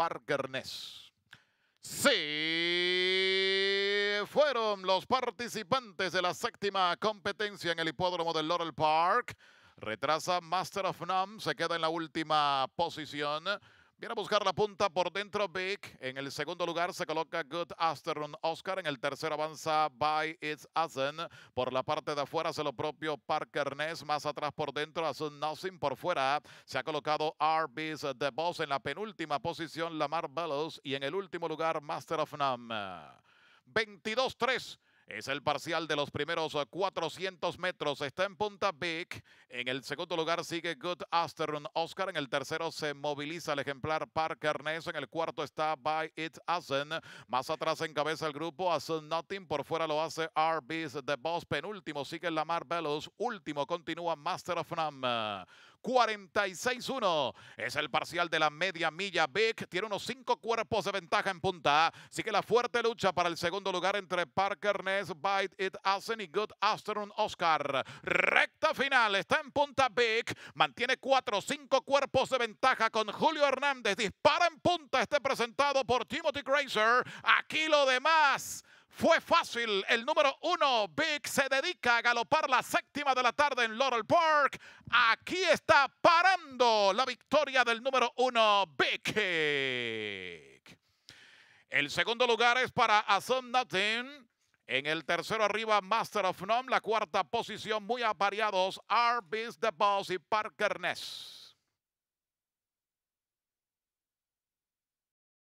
Parker Sí, fueron los participantes de la séptima competencia en el hipódromo de Laurel Park. Retrasa Master of Numb. se queda en la última posición. Viene a buscar la punta por dentro Big. En el segundo lugar se coloca Good Afternoon Oscar. En el tercero avanza By It's Asen. Por la parte de afuera se lo propio Parker Ness. Más atrás por dentro Asun Nothing. Por fuera se ha colocado Arby's The Boss. En la penúltima posición Lamar Bellows. Y en el último lugar Master of Nam. 22-3. Es el parcial de los primeros 400 eh, metros. Está en punta Big. En el segundo lugar sigue Good Afternoon Oscar. En el tercero se moviliza el ejemplar Parker Ness. En el cuarto está By It Asen. Más atrás encabeza el grupo Asen Nothing. Por fuera lo hace RB's The Boss. Penúltimo sigue Lamar Bellows. Último continúa Master of Nam. 46-1. Es el parcial de la media milla. Big tiene unos cinco cuerpos de ventaja en punta. Sigue la fuerte lucha para el segundo lugar entre Parker Ness, Bite It y Good Astron Oscar. Recta final. Está en punta Big Mantiene cuatro, cinco cuerpos de ventaja con Julio Hernández. Dispara en punta. Este presentado por Timothy Grazer. Aquí lo demás. Fue fácil. El número uno, Big, se dedica a galopar la séptima de la tarde en Laurel Park. Aquí está parando la victoria del número uno, Big. El segundo lugar es para Asun Nothing. En el tercero arriba, Master of Nom. La cuarta posición, muy apareados, Arbis, The Boss y Parker Ness.